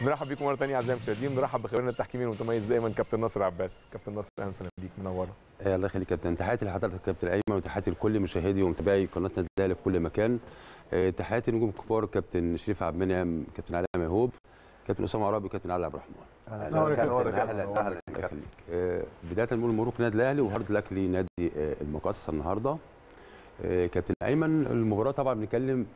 بنرحب بيكم مره ثانيه اعزائي المشاهدين بنرحب بخبيرنا التحكيمي المتميز دايما كابتن ناصر عباس كابتن ناصر اهلا وسهلا بيك منوره آه الله يخليك كابتن تحياتي لحضرتك كابتن ايمن وتحياتي لكل مشاهدي ومتابعي قناه الداله في كل مكان آه تحياتي نجوم كبار كابتن شريف عبد المنعم كابتن علاء ميهوب كابتن اسامه عرابي كابتن علي عبد الرحمن اهلا اهلا الله يخليك إيه، بدايه نقول مبروك نادي الاهلي وهارد لك لنادي إيه، المقصه النهارده إيه، كابتن ايمن المباراه طبعا بنتكلم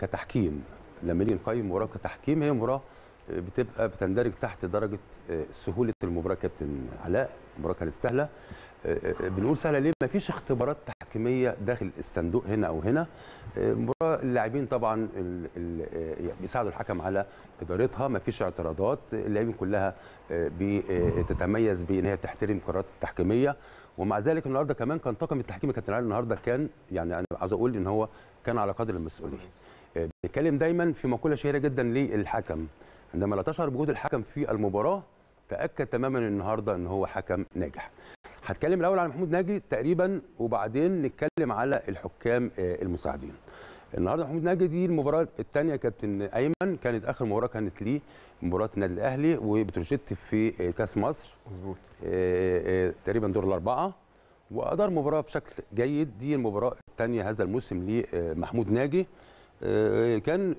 كتحكيم لما نيجي نقيم مباراه كتحكيم هي مباراه بتبقى بتندرج تحت درجه آه، سهوله المباراه كابتن علاء المباراه كانت سهله آه، آه، بنقول سهله ليه ما فيش اختبارات تحكيميه داخل الصندوق هنا او هنا المباراه اللاعبين طبعا بيساعدوا الحكم على ادارتها ما فيش اعتراضات اللاعبين كلها بتتميز بان هي بتحترم قرارات التحكيميه ومع ذلك النهارده كمان كان طاقم التحكيم كابتن علاء النهارده كان يعني انا عاوز اقول ان هو كان على قدر المسؤوليه بنتكلم دايما في مقوله شهيره جدا للحكم عندما لا تشعر بوجود الحكم في المباراه تاكد تماما النهارده ان هو حكم ناجح هتكلم الاول على محمود ناجي تقريبا وبعدين نتكلم على الحكام آه، المساعدين النهارده محمود ناجي دي المباراه الثانيه كابتن ايمن كانت اخر مباراه كانت ليه مباراه النادي الاهلي وبتروجيت في كاس مصر مظبوط آه، آه، تقريبا دور الاربعه وادار مباراه بشكل جيد دي المباراه الثانيه هذا الموسم لمحمود ناجي كان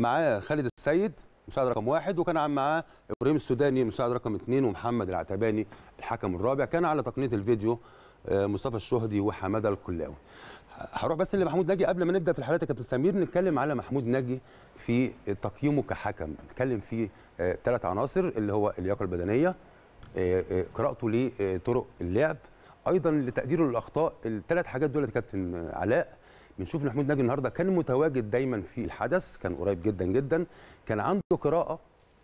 معاه خالد السيد مساعد رقم واحد وكان معاه ابراهيم السوداني مساعد رقم اثنين ومحمد العتباني الحكم الرابع كان على تقنيه الفيديو آه، مصطفى الشهدي وحماده الكلاوي. هروح بس لمحمود ناجي قبل ما نبدا في الحالات يا كابتن سمير نتكلم على محمود ناجي في تقييمه كحكم، نتكلم في ثلاث آه، عناصر اللي هو اللياقه البدنيه آه، قراءته لطرق اللعب ايضا لتقديره للاخطاء الثلاث حاجات دول يا كابتن علاء بنشوف محمود ناجي النهارده كان متواجد دايما في الحدث كان قريب جدا جدا كان عنده قراءه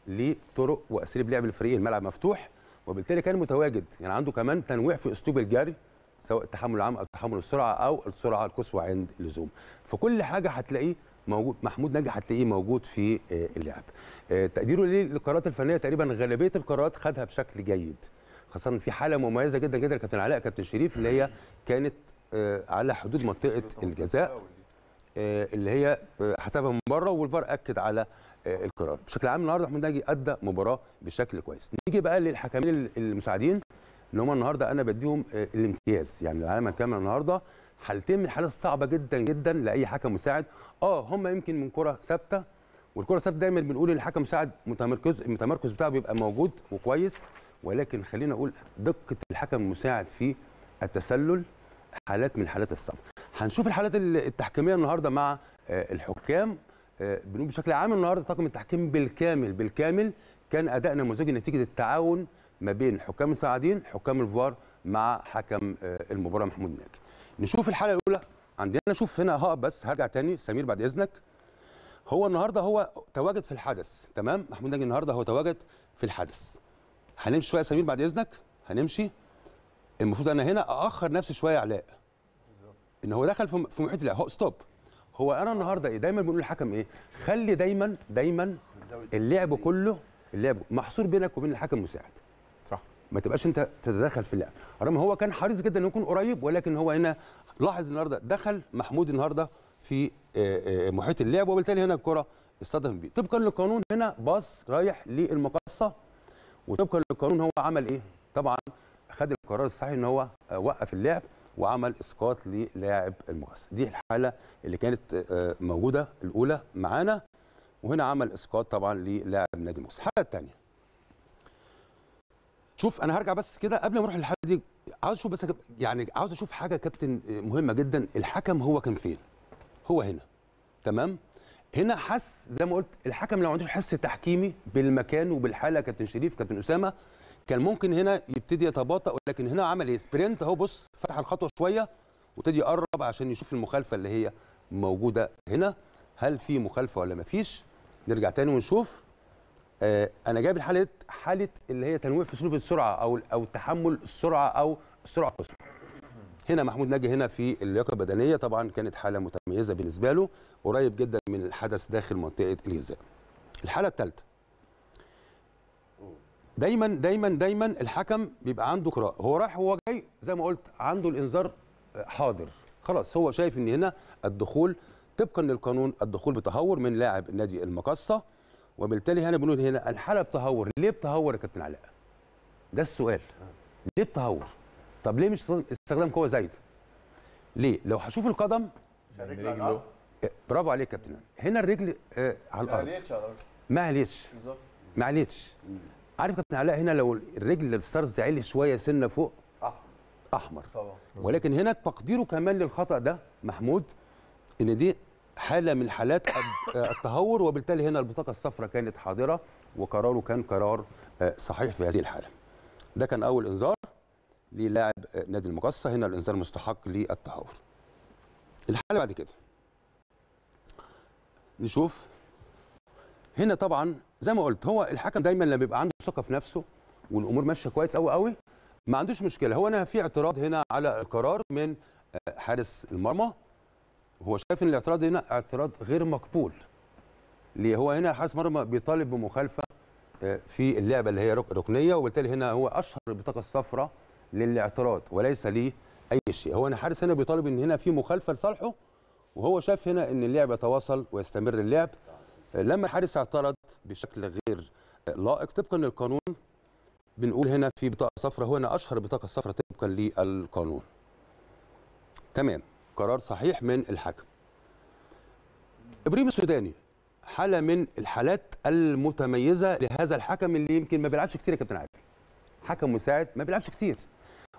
لطرق واساليب لعب الفريق الملعب مفتوح وبالتالي كان متواجد يعني عنده كمان تنويع في اسلوب الجري سواء التحمل العام او تحمل السرعه او السرعه القصوى عند اللزوم فكل حاجه هتلاقيه موجود محمود ناجي هتلاقيه موجود في آه، اللعب آه، تقديره للقرارات الفنيه تقريبا غالبيه القرارات خدها بشكل جيد خاصه في حاله مميزه جدا جدا كابتن علاء كابتن شريف اللي هي كانت آه، على حدود منطقه الجزاء آه، اللي هي حسبها من بره والفار اكد على آه، القرار بشكل عام النهارده احمد ناجي ادى مباراه بشكل كويس نيجي بقى للحكمين المساعدين ان هم النهارده انا بديهم الامتياز يعني العالم الكامل النهارده حالتين من الحالات الصعبه جدا جدا لاي حكم مساعد اه هم يمكن من كره ثابته والكره الثابته دايما بنقول ان الحكم مساعد متمركز المتمركز بتاعه بيبقى موجود وكويس ولكن خلينا اقول دقه الحكم المساعد في التسلل حالات من حالات السمع هنشوف الحالات التحكيميه النهارده مع آه، الحكام آه، بنقول بشكل عام النهارده طاقم التحكيم بالكامل بالكامل كان اداء نموذجي نتيجه التعاون ما بين حكام مساعدين حكام الفار مع حكم آه، المباراه محمود ناجي نشوف الحاله الاولى عندنا شوف هنا هقف بس هرجع تاني سمير بعد اذنك هو النهارده هو تواجد في الحدث تمام محمود ناجي النهارده هو تواجد في الحدث هنمشي شويه سمير بعد اذنك هنمشي المفروض انا هنا اخر نفسي شويه علاء ان هو دخل في محيط لا هو ستوب هو انا النهارده ايه دايما بنقول للحكم ايه خلي دايما دايما اللعب كله اللعب محصور بينك وبين الحكم المساعد صح ما تبقاش انت تتدخل في اللعب رغم هو كان حريص جدا انه يكون قريب ولكن هو هنا لاحظ النهارده دخل محمود النهارده في محيط اللعب وبالتالي هنا الكره اصطدم بيه طبقا للقانون هنا باص رايح للمقصه وطبقا للقانون هو عمل ايه طبعا خد القرار الصحيح ان هو آه، وقف اللعب وعمل اسقاط للاعب المغث دي الحاله اللي كانت آه، موجوده الاولى معانا وهنا عمل اسقاط طبعا للاعب نادي مصر الحاله الثانيه شوف انا هرجع بس كده قبل ما اروح للحاله دي عاوز اشوف بس يعني عاوز اشوف حاجه كابتن آه، مهمه جدا الحكم هو كان فين هو هنا تمام هنا حس زي ما قلت الحكم لو ما عندوش حس تحكيمي بالمكان وبالحاله كابتن شريف كابتن اسامه كان ممكن هنا يبتدي يتباطأ ولكن هنا عمل ايه سبرنت اهو بص فتح الخطوه شويه وابتدي يقرب عشان يشوف المخالفه اللي هي موجوده هنا هل في مخالفه ولا ما فيش نرجع تاني ونشوف آه انا جايب حاله حاله اللي هي تنويع في سلوك السرعه او او تحمل السرعه او السرعه القصوى هنا محمود ناجي هنا في اللياقه البدنيه طبعا كانت حاله متميزه بالنسبه له قريب جدا من الحدث داخل منطقه الجزاء الحاله الثالثه دايما دايما دايما الحكم بيبقى عنده قراءه هو رايح هو جاي زي ما قلت عنده الانذار آه، حاضر خلاص هو شايف ان هنا الدخول طبقا للقانون الدخول بتهور من لاعب نادي المقصه وبالتالي هنا بنقول هنا الحاله بتهور ليه بتهور يا كابتن علاء ده السؤال ليه بتهور طب ليه مش استخدام قوه زايد ليه لو هشوف القدم آه، برافو عليك يا كابتن هنا الرجل آه على الارض ما هليتش ما هليتش عارف كابتن علاء هنا لو الرجل الستارز عالي شويه سنه فوق احمر طبعا ولكن هنا تقديره كمان للخطا ده محمود ان دي حاله من حالات آه، التهور وبالتالي هنا البطاقه الصفراء كانت حاضره وقراره كان قرار آه، صحيح في هذه الحاله ده كان اول انذار للاعب آه، نادي المقصه هنا الانذار مستحق للتهور الحاله بعد كده نشوف هنا طبعا زي ما قلت هو الحكم دايما لما بيبقى عنده ثقه في نفسه والامور ماشيه كويس قوي قوي ما عندوش مشكله هو انا في اعتراض هنا على القرار من آه، حارس المرمى هو شايف ان الاعتراض هنا اعتراض غير مقبول ليه هو هنا حارس مرمى بيطالب بمخالفه آه، في اللعبه اللي هي ركنيه وبالتالي هنا هو اشهر البطاقه الصفراء للاعتراض وليس لي اي شيء هو انا حارس هنا بيطالب ان هنا في مخالفه لصالحه وهو شايف هنا ان اللعب يتواصل ويستمر اللعب لما الحارس اعترض بشكل غير لائق طبقا للقانون بنقول هنا في بطاقه صفراء هنا اشهر بطاقه صفراء طبقا للقانون تمام قرار صحيح من الحكم ابراهيم السوداني حاله من الحالات المتميزه لهذا الحكم اللي يمكن ما بيلعبش كتير يا كابتن عادل حكم مساعد ما بيلعبش كتير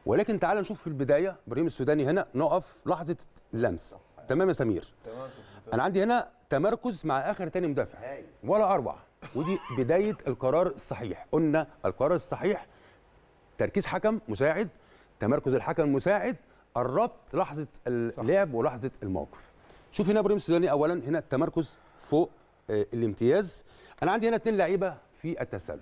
ولكن تعال نشوف في البدايه ابراهيم السوداني هنا نقف لحظه اللمس تمام يا سمير تمام انا عندي هنا تمركز مع اخر تاني مدافع ولا اروع ودي بدايه القرار الصحيح قلنا القرار الصحيح تركيز حكم مساعد تمركز الحكم المساعد الربط لحظه اللعب ولحظه الموقف شوف هنا ابراهيم السوداني اولا هنا التمركز فوق آه، الامتياز انا عندي هنا اثنين لعيبه في التسلل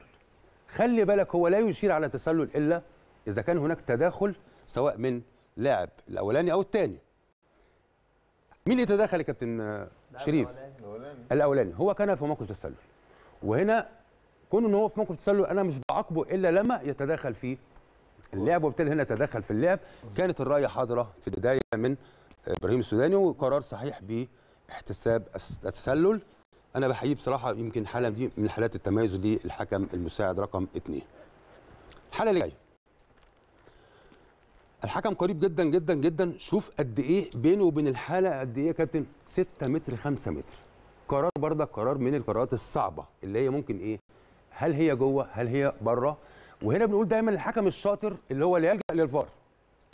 خلي بالك هو لا يشير على تسلل الا اذا كان هناك تداخل سواء من لاعب الاولاني او الثاني مين اللي تدخل يا كابتن شريف؟ الاولاني الاولاني هو كان في موقف تسلل وهنا كون ان هو في موقف تسلل انا مش بعاقبه الا لما يتدخل في اللعب وبالتالي هنا تدخل في اللعب كانت الرايه حاضره في البدايه من ابراهيم السوداني وقرار صحيح باحتساب التسلل انا بحييه بصراحه يمكن حاله دي من حالات التميز دي الحكم المساعد رقم اثنين الحاله اللي جايه الحكم قريب جدا جدا جدا شوف قد ايه بينه وبين الحاله قد ايه يا كابتن 6 متر 5 متر قرار برضه قرار من القرارات الصعبه اللي هي ممكن ايه هل هي جوه هل هي بره وهنا بنقول دايما الحكم الشاطر اللي هو اللي يلجا للفار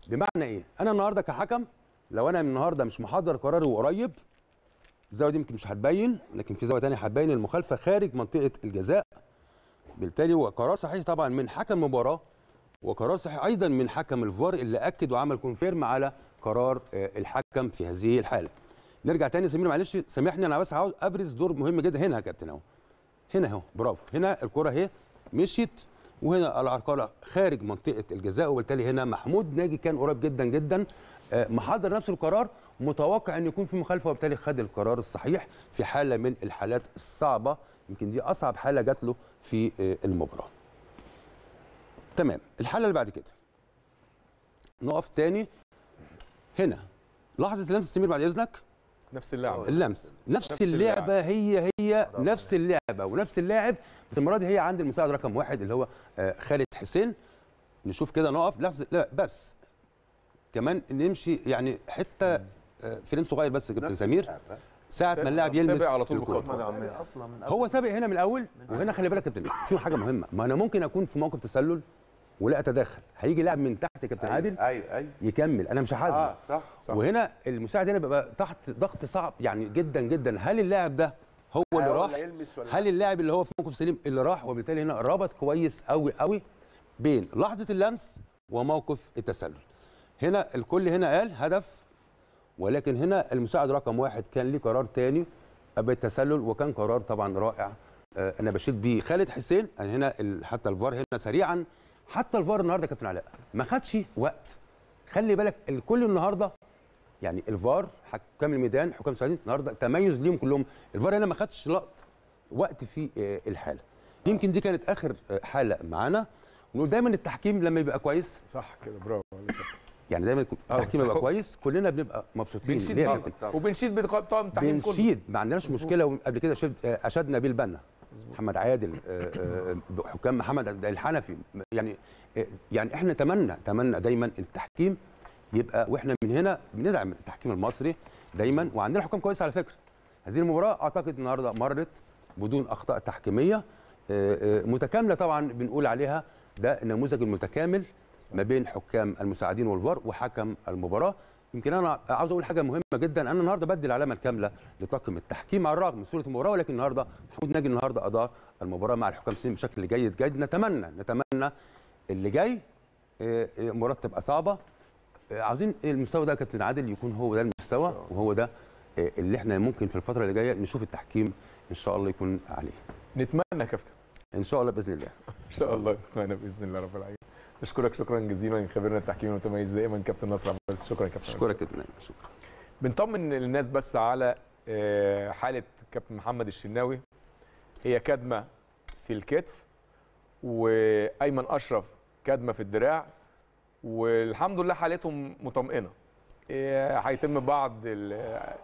بمعنى ايه انا النهارده كحكم لو انا النهارده مش محضر قراري وقريب الزاويه دي يمكن مش هتبين لكن في زاويه ثانيه هتبين المخالفه خارج منطقه الجزاء بالتالي هو قرار صحيح طبعا من حكم مباراه وقرار صحيح ايضا من حكم الفار اللي اكد وعمل كونفيرم على قرار آه، الحكم في هذه الحاله نرجع تاني سمير معلش سامحني انا بس عاوز ابرز دور مهم جدا هنا يا كابتن اهو هنا اهو برافو هنا الكره اهي مشيت وهنا العرقله خارج منطقه الجزاء وبالتالي هنا محمود ناجي كان قريب جدا جدا آه، محضر نفسه القرار متوقع ان يكون في مخالفه وبالتالي خد القرار الصحيح في حاله من الحالات الصعبه يمكن دي اصعب حاله جات له في آه، المباراه تمام الحاله اللي بعد كده نقف تاني هنا لحظه لمس السمير بعد اذنك نفس اللعبه آه، اللمس نفس, نفس اللعبه هي هي نفس اللعبه ونفس اللاعب بس المره دي هي عند المساعد رقم واحد اللي هو آه، خالد حسين نشوف كده نقف لا بس كمان نمشي يعني حته آه، فيلم صغير بس كابتن سمير ساعة ما اللاعب يلمس على طول الكرة هو سابق هنا من الاول وهنا خلي بالك كابتن في حاجه مهمه ما انا ممكن اكون في موقف تسلل ولا اتدخل هيجي لاعب من تحت كابتن أيوة عادل ايوه ايوه يكمل انا مش هحاسبه اه صح صح وهنا المساعد هنا بيبقى تحت ضغط صعب يعني جدا جدا هل اللاعب ده هو اللي راح هل اللاعب اللي هو في موقف سليم اللي راح وبالتالي هنا ربط كويس قوي قوي بين لحظه اللمس وموقف التسلل هنا الكل هنا قال هدف ولكن هنا المساعد رقم واحد كان ليه قرار تاني بالتسلل وكان قرار طبعا رائع آه، انا بشيد بيه خالد حسين أنا هنا حتى الفار هنا سريعا حتى الفار النهارده كابتن علاء ما خدش وقت خلي بالك الكل النهارده يعني الفار حكام الميدان حكام السعوديين النهارده تميز ليهم كلهم الفار هنا ما خدش لقط وقت في آه، الحاله يمكن دي كانت اخر آه، حاله معانا ونقول دايما التحكيم لما يبقى كويس صح كده برافو يعني دايما التحكيم يبقى كويس كلنا بنبقى مبسوطين بنشيد وبنشيد بطاقم التحكيم كله بنشيد ما عندناش مشكله قبل كده آه، اشدنا بيه البنا محمد عادل آه، آه، آه، حكام محمد الحنفي يعني يعني احنا نتمنى نتمنى دايما التحكيم يبقى واحنا من هنا بندعم التحكيم المصري دايما وعندنا حكام كويس على فكره هذه المباراه اعتقد النهارده مرت بدون اخطاء تحكيميه متكامله طبعا بنقول عليها ده النموذج المتكامل ما بين حكام المساعدين والفار وحكم المباراه يمكن انا عاوز اقول حاجه مهمه جدا انا النهارده بدي العلامه الكامله لطاقم التحكيم على الرغم من صوره المباراه ولكن النهارده محمود ناجي النهارده ادار المباراه مع الحكام السنين بشكل جيد جدا نتمنى نتمنى اللي جاي آه، آه، مباراه تبقى صعبه آه، عاوزين المستوى ده كابتن عادل يكون هو ده المستوى وهو ده اللي احنا ممكن في الفتره اللي جايه نشوف التحكيم ان شاء الله يكون عليه نتمنى كابتن ان شاء الله باذن الله ان شاء الله نتمنى باذن الله رب العالمين بشكرك شكرا جزيلا خبيرنا التحكيمي المتميز دائما كابتن نصر عبد شكرا كابتن شكرا كابتن شكرا بنطمن الناس بس على آه، حاله كابتن محمد الشناوي هي كدمه في الكتف وايمن اشرف كدمه في الدراع والحمد لله حالتهم مطمئنه آه، هيتم بعض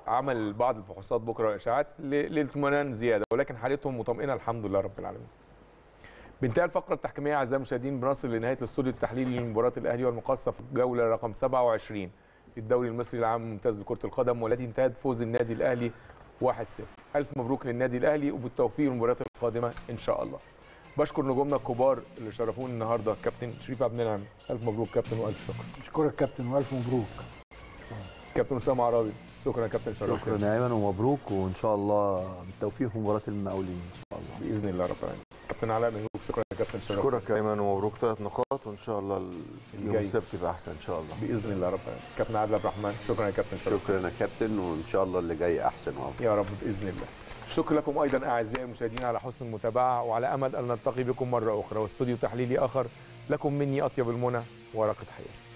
عمل بعض الفحوصات بكره والاشاعات للاطمئنان زياده ولكن حالتهم مطمئنه الحمد لله رب العالمين بنتهي الفقره التحكيميه اعزائي المشاهدين بنصل لنهايه الاستوديو التحليلي لمباراه الاهلي والمقاصة في الجوله رقم 27 الدوري المصري العام الممتاز لكره القدم والتي انتهت بفوز النادي الاهلي 1-0 الف مبروك للنادي الاهلي وبالتوفيق للمباريات القادمه ان شاء الله بشكر نجومنا الكبار اللي شرفونا النهارده كابتن شريف عبد النعم الف مبروك كابتن والف شكر اشكرك كابتن والف مبروك كابتن اسامه عرابي شكرا يا كابتن شرف شكرا ايمن ومبروك وان شاء الله بالتوفيق في مباراه المقاولين ان شاء الله باذن الله رب العالمين كابتن علاء مجروك شكرا يا كابتن شرف شكرك يا ايمن ومبروك ثلاث نقاط وان شاء الله اليوم السبت يبقى احسن ان شاء الله باذن الله رب كابتن عادل عبد الرحمن شكرا يا كابتن شرف شكرا يا كابتن وان شاء الله اللي جاي احسن وافضل يا رب باذن الله شكرا لكم ايضا اعزائي المشاهدين على حسن المتابعه وعلى امل ان نلتقي بكم مره اخرى واستوديو تحليلي اخر لكم مني اطيب المنى ورقه حياه